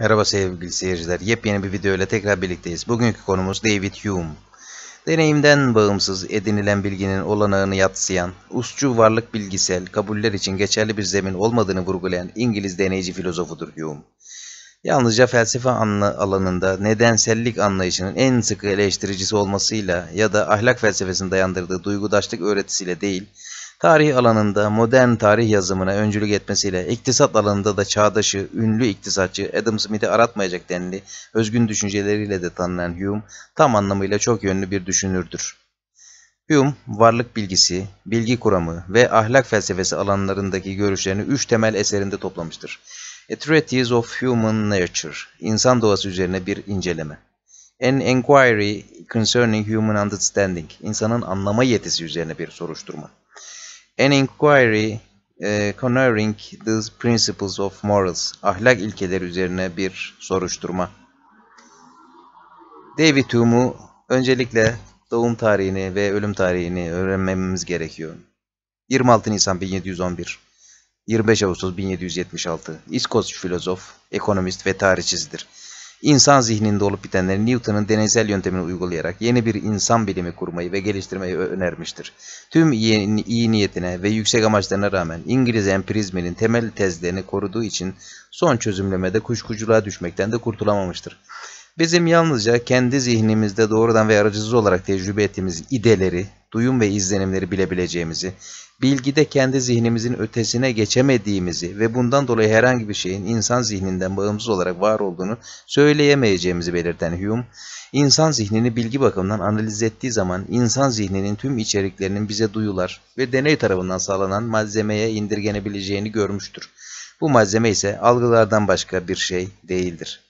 Merhaba sevgili seyirciler. Yepyeni bir video ile tekrar birlikteyiz. Bugünkü konumuz David Hume. Deneyimden bağımsız edinilen bilginin olanağını yatsıyan, usçu varlık bilgisel kabuller için geçerli bir zemin olmadığını vurgulayan İngiliz deneyici filozofudur Hume. Yalnızca felsefe alanında nedensellik anlayışının en sıkı eleştiricisi olmasıyla ya da ahlak felsefesini dayandırdığı duygudaşlık öğretisiyle değil, Tarih alanında modern tarih yazımına öncülük etmesiyle iktisat alanında da çağdaşı, ünlü iktisatçı Adam Smith'i aratmayacak denli özgün düşünceleriyle de tanınan Hume tam anlamıyla çok yönlü bir düşünürdür. Hume, varlık bilgisi, bilgi kuramı ve ahlak felsefesi alanlarındaki görüşlerini üç temel eserinde toplamıştır. A Treatise of Human Nature, İnsan Doğası üzerine bir inceleme. An Enquiry Concerning Human Understanding, İnsanın anlama yetisi üzerine bir soruşturma. An inquiry e, concerning these principles of morals, ahlak ilkeleri üzerine bir soruşturma. David Hume'u öncelikle doğum tarihini ve ölüm tarihini öğrenmemiz gerekiyor. 26 Nisan 1711 25 Ağustos 1776 İskoç filozof, ekonomist ve tarihçisidir. İnsan zihninde olup bitenleri Newton'un deneysel yöntemini uygulayarak yeni bir insan bilimi kurmayı ve geliştirmeyi önermiştir. Tüm iyi, iyi niyetine ve yüksek amaçlarına rağmen İngiliz empirizminin temel tezlerini koruduğu için son çözümlemede kuşkuculuğa düşmekten de kurtulamamıştır. Bizim yalnızca kendi zihnimizde doğrudan ve aracısız olarak tecrübe ettiğimiz ideleri, duyum ve izlenimleri bilebileceğimizi, bilgide kendi zihnimizin ötesine geçemediğimizi ve bundan dolayı herhangi bir şeyin insan zihninden bağımsız olarak var olduğunu söyleyemeyeceğimizi belirten Hume, insan zihnini bilgi bakımından analiz ettiği zaman insan zihninin tüm içeriklerinin bize duyular ve deney tarafından sağlanan malzemeye indirgenebileceğini görmüştür. Bu malzeme ise algılardan başka bir şey değildir.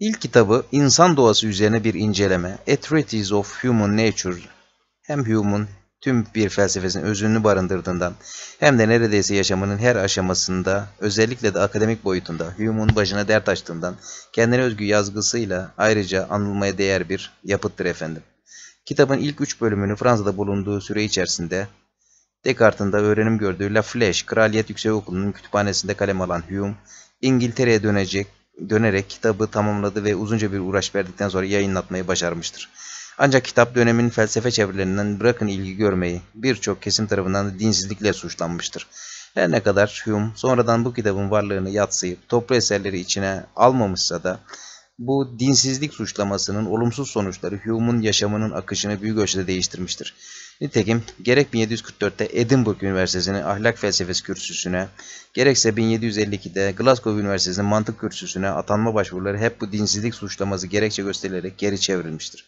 İlk kitabı insan doğası üzerine bir inceleme, A Treatise of Human Nature, hem Hume'un tüm bir felsefesinin özünü barındırdığından hem de neredeyse yaşamının her aşamasında özellikle de akademik boyutunda Hume'un başına dert açtığından kendine özgü yazgısıyla ayrıca anılmaya değer bir yapıttır efendim. Kitabın ilk üç bölümünü Fransa'da bulunduğu süre içerisinde Descartes'in de öğrenim gördüğü La Flèche, Kraliyet Yüksek Okulu'nun kütüphanesinde kalem alan Hume, İngiltere'ye dönecek dönerek kitabı tamamladı ve uzunca bir uğraş verdikten sonra yayınlatmayı başarmıştır. Ancak kitap dönemin felsefe çevrelerinden bırakın ilgi görmeyi birçok kesim tarafından dinsizlikle suçlanmıştır. Her ne kadar Hume sonradan bu kitabın varlığını yatsıyıp toplu eserleri içine almamışsa da bu dinsizlik suçlamasının olumsuz sonuçları Hume'un yaşamının akışını büyük ölçüde değiştirmiştir. Nitekim gerek 1744'te Edinburgh Üniversitesi'nin ahlak felsefesi kürsüsüne, gerekse 1752'de Glasgow Üniversitesi'nin mantık kürsüsüne atanma başvuruları hep bu dinsizlik suçlaması gerekçe gösterilerek geri çevrilmiştir.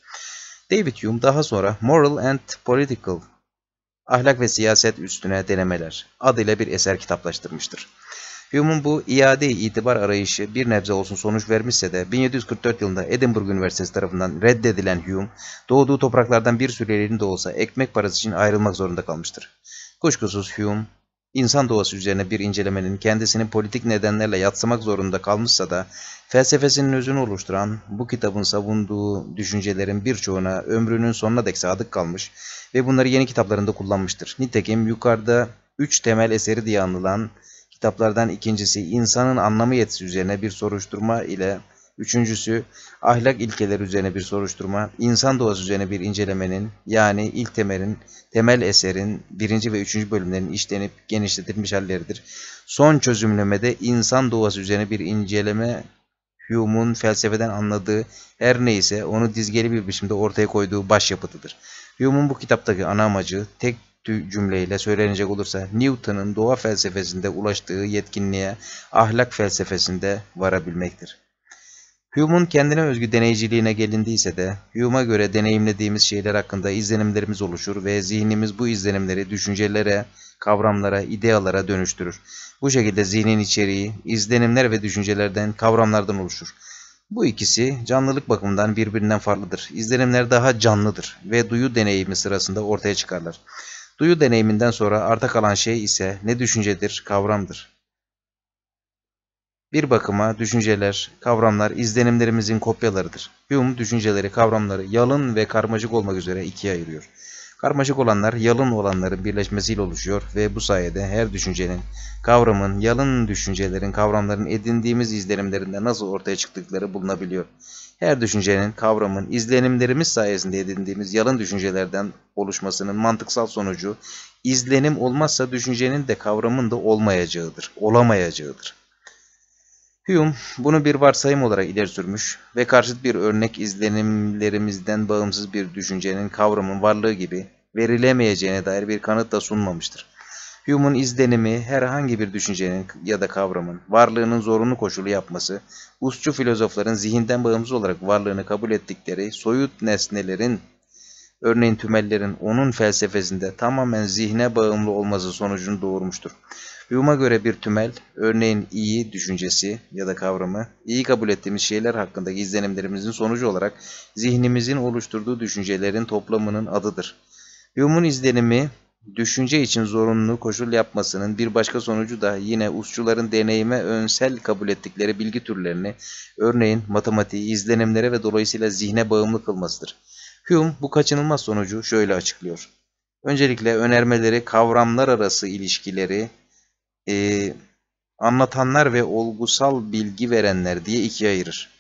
David Hume daha sonra Moral and Political Ahlak ve Siyaset Üstüne Denemeler adıyla bir eser kitaplaştırmıştır. Hume'un bu iade itibar arayışı bir nebze olsun sonuç vermişse de 1744 yılında Edinburgh Üniversitesi tarafından reddedilen Hume, doğduğu topraklardan bir süreliğine de olsa ekmek parası için ayrılmak zorunda kalmıştır. Kuşkusuz Hume, insan doğası üzerine bir incelemenin kendisini politik nedenlerle yatsamak zorunda kalmışsa da felsefesinin özünü oluşturan bu kitabın savunduğu düşüncelerin birçoğuna ömrünün sonuna dek sadık kalmış ve bunları yeni kitaplarında kullanmıştır. Nitekim yukarıda üç temel eseri diye anılan kitaplardan ikincisi insanın anlamı yetisi üzerine bir soruşturma ile üçüncüsü ahlak ilkeleri üzerine bir soruşturma, insan doğası üzerine bir incelemenin yani ilk temelin, temel eserin birinci ve üçüncü bölümlerin işlenip genişletilmiş halleridir. Son çözümlemede insan doğası üzerine bir inceleme Hume'un felsefeden anladığı her neyse onu dizgeli bir biçimde ortaya koyduğu başyapıtıdır. Hume'un bu kitaptaki ana amacı tek cümleyle söylenecek olursa Newton'un doğa felsefesinde ulaştığı yetkinliğe ahlak felsefesinde varabilmektir. Hume'un kendine özgü deneyiciliğine gelindiyse de Hume'a göre deneyimlediğimiz şeyler hakkında izlenimlerimiz oluşur ve zihnimiz bu izlenimleri düşüncelere, kavramlara, idealara dönüştürür. Bu şekilde zihnin içeriği, izlenimler ve düşüncelerden, kavramlardan oluşur. Bu ikisi canlılık bakımından birbirinden farklıdır. İzlenimler daha canlıdır ve duyu deneyimi sırasında ortaya çıkarlar. Duyu deneyiminden sonra arta kalan şey ise ne düşüncedir, kavramdır. Bir bakıma düşünceler, kavramlar izlenimlerimizin kopyalarıdır. Hume düşünceleri, kavramları yalın ve karmaşık olmak üzere ikiye ayırıyor. Karmaşık olanlar yalın olanların birleşmesiyle oluşuyor ve bu sayede her düşüncenin, kavramın, yalın düşüncelerin, kavramların edindiğimiz izlenimlerinde nasıl ortaya çıktıkları bulunabiliyor her düşüncenin, kavramın, izlenimlerimiz sayesinde edindiğimiz yalın düşüncelerden oluşmasının mantıksal sonucu, izlenim olmazsa düşüncenin de kavramın da olmayacağıdır, olamayacağıdır. Hume bunu bir varsayım olarak ileri sürmüş ve karşıt bir örnek izlenimlerimizden bağımsız bir düşüncenin kavramın varlığı gibi verilemeyeceğine dair bir kanıt da sunmamıştır. Hume'un izlenimi, herhangi bir düşüncenin ya da kavramın varlığının zorunlu koşulu yapması, usçu filozofların zihinden bağımsız olarak varlığını kabul ettikleri soyut nesnelerin, örneğin tümellerin onun felsefesinde tamamen zihne bağımlı olması sonucunu doğurmuştur. Hume'a göre bir tümel, örneğin iyi düşüncesi ya da kavramı, iyi kabul ettiğimiz şeyler hakkındaki izlenimlerimizin sonucu olarak zihnimizin oluşturduğu düşüncelerin toplamının adıdır. Hume'un izlenimi düşünce için zorunlu koşul yapmasının bir başka sonucu da yine usçuların deneyime önsel kabul ettikleri bilgi türlerini, örneğin matematiği, izlenimlere ve dolayısıyla zihne bağımlı kılmasıdır. Hume bu kaçınılmaz sonucu şöyle açıklıyor. Öncelikle önermeleri kavramlar arası ilişkileri e, anlatanlar ve olgusal bilgi verenler diye ikiye ayırır.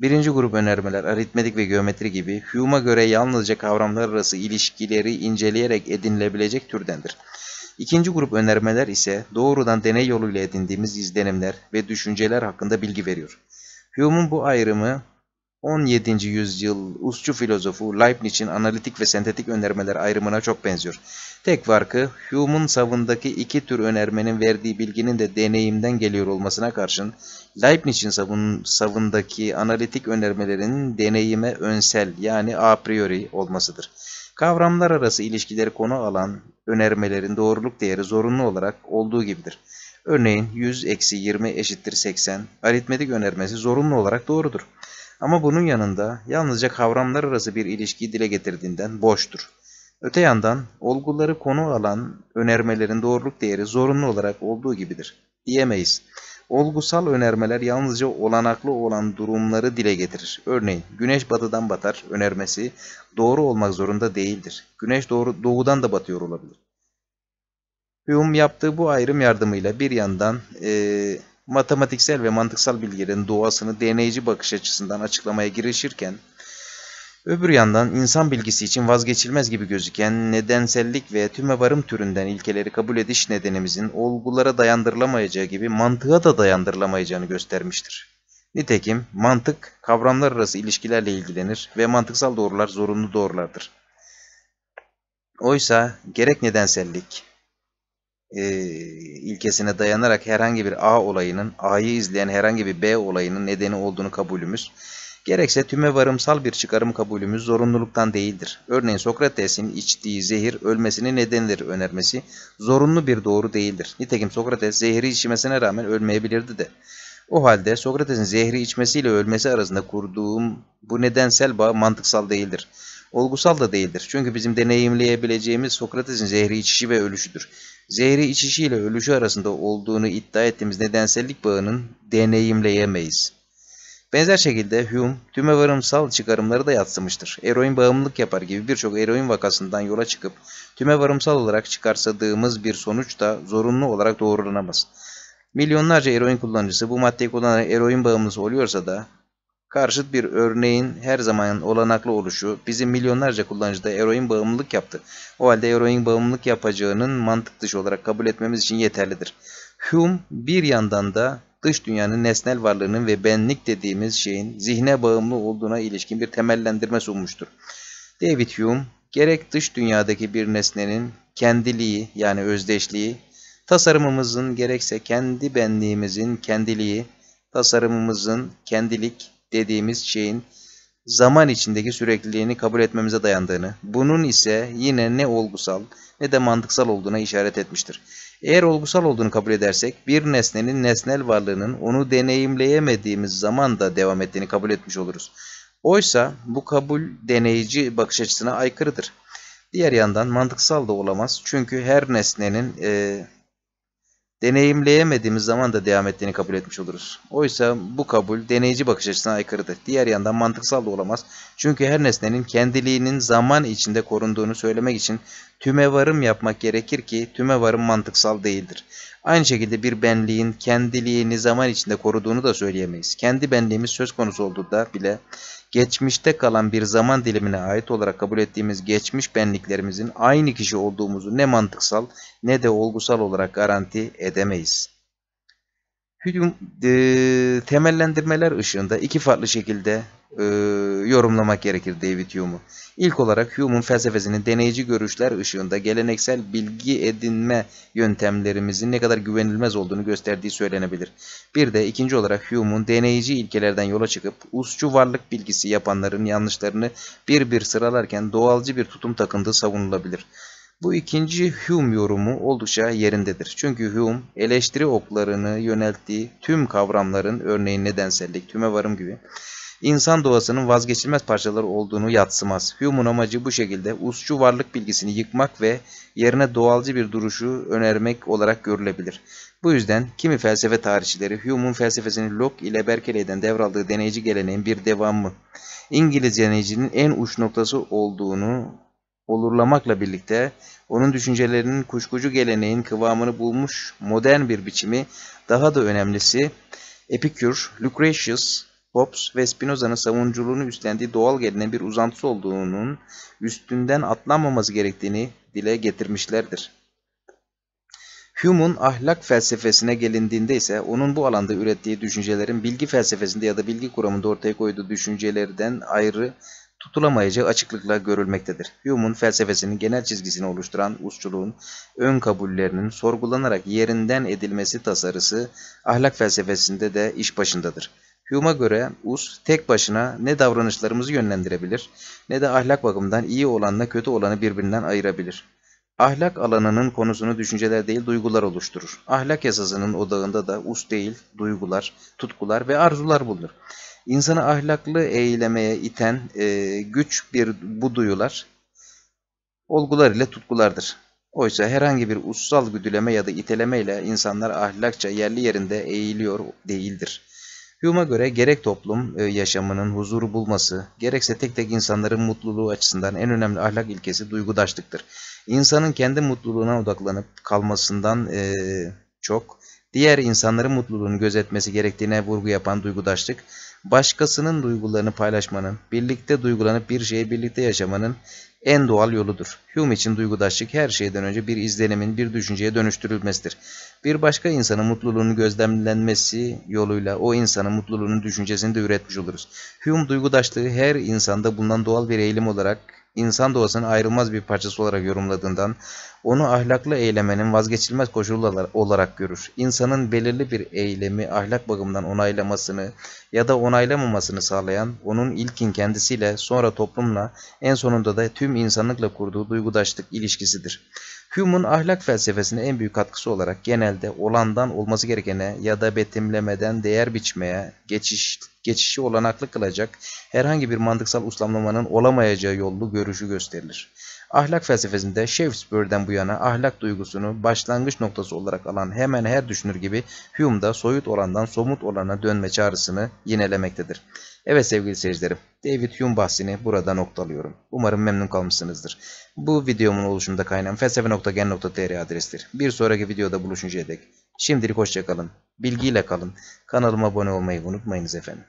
Birinci grup önermeler aritmetik ve geometri gibi Hume'a göre yalnızca kavramlar arası ilişkileri inceleyerek edinilebilecek türdendir. İkinci grup önermeler ise doğrudan deney yoluyla edindiğimiz izlenimler ve düşünceler hakkında bilgi veriyor. Hume'un bu ayrımı 17. yüzyıl usçu filozofu Leibniz'in analitik ve sentetik önermeler ayrımına çok benziyor. Tek farkı Hume'un savındaki iki tür önermenin verdiği bilginin de deneyimden geliyor olmasına karşın Leibniz'in savındaki analitik önermelerin deneyime önsel yani a priori olmasıdır. Kavramlar arası ilişkileri konu alan önermelerin doğruluk değeri zorunlu olarak olduğu gibidir. Örneğin 100-20 eşittir 80 aritmetik önermesi zorunlu olarak doğrudur. Ama bunun yanında yalnızca kavramlar arası bir ilişkiyi dile getirdiğinden boştur. Öte yandan olguları konu alan önermelerin doğruluk değeri zorunlu olarak olduğu gibidir diyemeyiz. Olgusal önermeler yalnızca olanaklı olan durumları dile getirir. Örneğin güneş batıdan batar önermesi doğru olmak zorunda değildir. Güneş doğru, doğudan da batıyor olabilir. Hume yaptığı bu ayrım yardımıyla bir yandan e, matematiksel ve mantıksal bilgilerin doğasını deneyici bakış açısından açıklamaya girişirken Öbür yandan insan bilgisi için vazgeçilmez gibi gözüken nedensellik ve varım türünden ilkeleri kabul ediş nedenimizin olgulara dayandırılamayacağı gibi mantığa da dayandırılamayacağını göstermiştir. Nitekim mantık kavramlar arası ilişkilerle ilgilenir ve mantıksal doğrular zorunlu doğrulardır. Oysa gerek nedensellik e, ilkesine dayanarak herhangi bir A olayının A'yı izleyen herhangi bir B olayının nedeni olduğunu kabulümüz Gerekse tüme varımsal bir çıkarım kabulümüz zorunluluktan değildir. Örneğin Sokrates'in içtiği zehir ölmesini nedenleri önermesi zorunlu bir doğru değildir. Nitekim Sokrates zehri içmesine rağmen ölmeyebilirdi de. O halde Sokrates'in zehri içmesiyle ölmesi arasında kurduğum bu nedensel bağ mantıksal değildir. Olgusal da değildir. Çünkü bizim deneyimleyebileceğimiz Sokrates'in zehri içişi ve ölüşüdür. Zehri içişiyle ölüşü arasında olduğunu iddia ettiğimiz nedensellik bağının deneyimleyemeyiz. Benzer şekilde Hume tüme varımsal çıkarımları da yatsımıştır. Eroin bağımlılık yapar gibi birçok eroin vakasından yola çıkıp tüme varımsal olarak çıkarsadığımız bir sonuç da zorunlu olarak doğrulanamaz. Milyonlarca eroin kullanıcısı bu maddeyi kullanarak eroin bağımlısı oluyorsa da karşıt bir örneğin her zaman olanaklı oluşu bizim milyonlarca kullanıcıda eroin bağımlılık yaptı. O halde eroin bağımlılık yapacağının mantık dışı olarak kabul etmemiz için yeterlidir. Hume bir yandan da dış dünyanın nesnel varlığının ve benlik dediğimiz şeyin zihne bağımlı olduğuna ilişkin bir temellendirme sunmuştur. David Hume, gerek dış dünyadaki bir nesnenin kendiliği yani özdeşliği, tasarımımızın gerekse kendi benliğimizin kendiliği, tasarımımızın kendilik dediğimiz şeyin zaman içindeki sürekliliğini kabul etmemize dayandığını, bunun ise yine ne olgusal ne de mantıksal olduğuna işaret etmiştir. Eğer olgusal olduğunu kabul edersek bir nesnenin nesnel varlığının onu deneyimleyemediğimiz zaman da devam ettiğini kabul etmiş oluruz. Oysa bu kabul deneyici bakış açısına aykırıdır. Diğer yandan mantıksal da olamaz çünkü her nesnenin e, deneyimleyemediğimiz zaman da devam ettiğini kabul etmiş oluruz. Oysa bu kabul deneyici bakış açısına aykırıdır. Diğer yandan mantıksal da olamaz. Çünkü her nesnenin kendiliğinin zaman içinde korunduğunu söylemek için tüme varım yapmak gerekir ki tüme varım mantıksal değildir. Aynı şekilde bir benliğin kendiliğini zaman içinde koruduğunu da söyleyemeyiz. Kendi benliğimiz söz konusu olduğunda bile geçmişte kalan bir zaman dilimine ait olarak kabul ettiğimiz geçmiş benliklerimizin aynı kişi olduğumuzu ne mantıksal ne de olgusal olarak garanti edemeyiz. Hücum, e, temellendirmeler ışığında iki farklı şekilde e, yorumlamak gerekir David Hume'u. İlk olarak Hume'un felsefesinin deneyici görüşler ışığında geleneksel bilgi edinme yöntemlerimizin ne kadar güvenilmez olduğunu gösterdiği söylenebilir. Bir de ikinci olarak Hume'un deneyici ilkelerden yola çıkıp usçu varlık bilgisi yapanların yanlışlarını bir bir sıralarken doğalcı bir tutum takındığı savunulabilir. Bu ikinci Hume yorumu oldukça yerindedir. Çünkü Hume eleştiri oklarını yönelttiği tüm kavramların örneğin nedensellik, tüme varım gibi insan doğasının vazgeçilmez parçaları olduğunu yatsımaz. Hume'un amacı bu şekilde usçu varlık bilgisini yıkmak ve yerine doğalcı bir duruşu önermek olarak görülebilir. Bu yüzden kimi felsefe tarihçileri Hume'un felsefesini Locke ile Berkeley'den devraldığı deneyici geleneğin bir devamı, İngiliz deneyicinin en uç noktası olduğunu olurlamakla birlikte onun düşüncelerinin kuşkucu geleneğin kıvamını bulmuş modern bir biçimi, daha da önemlisi Epikür, Lucretius, Hobbes ve Spinoza'nın savunculuğunu üstlendiği doğal geleneğin bir uzantısı olduğunun üstünden atlanmaması gerektiğini dile getirmişlerdir. Hume'un ahlak felsefesine gelindiğinde ise onun bu alanda ürettiği düşüncelerin bilgi felsefesinde ya da bilgi kuramında ortaya koyduğu düşüncelerden ayrı tutulamayacağı açıklıkla görülmektedir. Hume'un felsefesinin genel çizgisini oluşturan usçuluğun ön kabullerinin sorgulanarak yerinden edilmesi tasarısı ahlak felsefesinde de iş başındadır. Hume'a göre us tek başına ne davranışlarımızı yönlendirebilir ne de ahlak bakımından iyi olanla kötü olanı birbirinden ayırabilir. Ahlak alanının konusunu düşünceler değil duygular oluşturur. Ahlak yasasının odağında da us değil duygular, tutkular ve arzular bulunur. İnsanı ahlaklı eylemeye iten e, güç bir bu duyular olgular ile tutkulardır. Oysa herhangi bir ussal güdüleme ya da iteleme ile insanlar ahlakça yerli yerinde eğiliyor değildir. Hume'a göre gerek toplum e, yaşamının huzuru bulması, gerekse tek tek insanların mutluluğu açısından en önemli ahlak ilkesi duygudaşlıktır. İnsanın kendi mutluluğuna odaklanıp kalmasından e, çok diğer insanların mutluluğunu gözetmesi gerektiğine vurgu yapan duygudaşlık, başkasının duygularını paylaşmanın, birlikte duygulanıp bir şeyi birlikte yaşamanın en doğal yoludur. Hume için duygudaşlık her şeyden önce bir izlenimin bir düşünceye dönüştürülmesidir. Bir başka insanın mutluluğunu gözlemlenmesi yoluyla o insanın mutluluğunun düşüncesini de üretmiş oluruz. Hume duygudaşlığı her insanda bulunan doğal bir eğilim olarak insan doğasının ayrılmaz bir parçası olarak yorumladığından onu ahlaklı eylemenin vazgeçilmez koşulu olarak görür. İnsanın belirli bir eylemi ahlak bakımından onaylamasını ya da onaylamamasını sağlayan, onun ilkin kendisiyle sonra toplumla en sonunda da tüm insanlıkla kurduğu duygudaşlık ilişkisidir. Hume'un ahlak felsefesine en büyük katkısı olarak genelde olandan olması gerekene ya da betimlemeden değer biçmeye geçiş, geçişi olanaklı kılacak herhangi bir mantıksal uslamlamanın olamayacağı yollu görüşü gösterilir. Ahlak felsefesinde Shakespeare'den bu yana ahlak duygusunu başlangıç noktası olarak alan hemen her düşünür gibi Hume da soyut olandan somut olana dönme çağrısını yinelemektedir. Evet sevgili seyircilerim, David Hume bahsini burada noktalıyorum. Umarım memnun kalmışsınızdır. Bu videomun oluşumda kaynağım felsefe.gen.tr adresidir. Bir sonraki videoda buluşuncaya dek. Şimdilik hoşçakalın, bilgiyle kalın, kanalıma abone olmayı unutmayınız efendim.